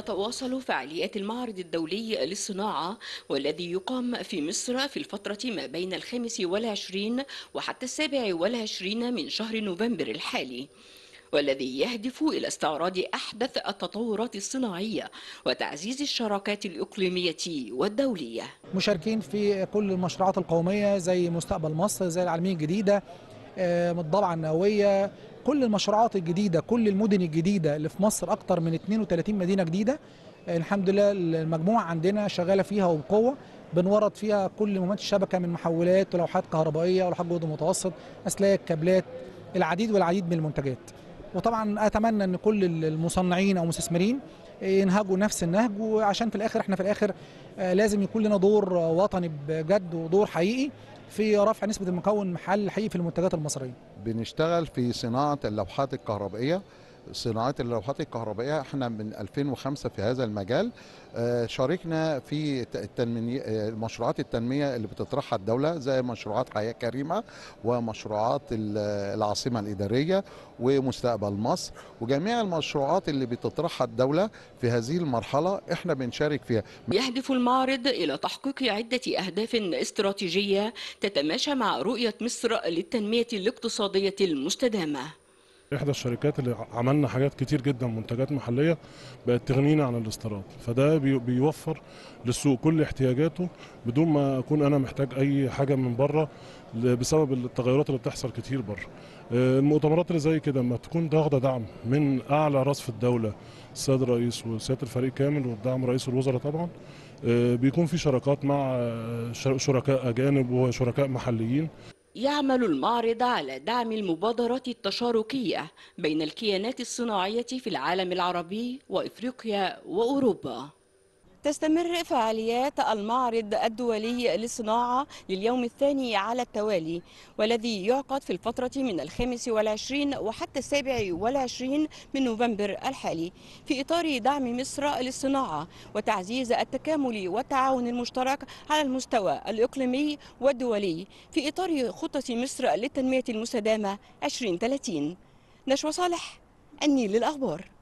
تتواصل فعاليات المعرض الدولي للصناعة والذي يقام في مصر في الفترة ما بين الخامس والعشرين وحتى السابع والعشرين من شهر نوفمبر الحالي والذي يهدف إلى استعراض أحدث التطورات الصناعية وتعزيز الشراكات الإقليمية والدولية مشاركين في كل المشروعات القومية زي مستقبل مصر زي العالمية الجديدة آه، مطبعه النوويه كل المشروعات الجديده كل المدن الجديده اللي في مصر اكتر من 32 مدينه جديده الحمد لله المجموعه عندنا شغاله فيها وبقوه بنورد فيها كل مهمات الشبكه من محولات ولوحات كهربائيه ولوحات جهد متوسط اسلاك كابلات العديد والعديد من المنتجات وطبعا اتمنى ان كل المصنعين او المستثمرين ينهجوا نفس النهج وعشان في الاخر احنا في الاخر آه، لازم يكون لنا دور وطني بجد ودور حقيقي في رفع نسبه المكون المحلي حقيقي في المنتجات المصريه بنشتغل في صناعه اللوحات الكهربائيه صناعه اللوحات الكهربائيه احنا من 2005 في هذا المجال آه، شاركنا في آه، مشروعات التنميه اللي بتطرحها الدوله زي مشروعات حياه كريمه ومشروعات العاصمه الاداريه ومستقبل مصر وجميع المشروعات اللي بتطرحها الدوله في هذه المرحله احنا بنشارك فيها. يهدف المعرض الى تحقيق عده اهداف استراتيجيه تتماشى مع رؤيه مصر للتنميه الاقتصاديه المستدامه. احدى الشركات اللي عملنا حاجات كتير جدا منتجات محليه بقت تغنينا عن الاستيراد فده بيوفر للسوق كل احتياجاته بدون ما اكون انا محتاج اي حاجه من بره بسبب التغيرات اللي بتحصل كتير بره آه، المؤتمرات اللي زي كده ما تكون ضاغطه دعم من اعلى راس في الدوله السيد الرئيس وسياده الفريق كامل ودعم رئيس الوزراء طبعا آه، بيكون في شراكات مع شركاء اجانب وشركاء محليين يعمل المعرض على دعم المبادرات التشاركية بين الكيانات الصناعية في العالم العربي وإفريقيا وأوروبا تستمر فعاليات المعرض الدولي للصناعة لليوم الثاني على التوالي والذي يعقد في الفترة من الخامس والعشرين وحتى السابع والعشرين من نوفمبر الحالي في إطار دعم مصر للصناعة وتعزيز التكامل والتعاون المشترك على المستوى الإقليمي والدولي في إطار خطة مصر للتنمية المستدامة 2030 نشوى صالح أني للأخبار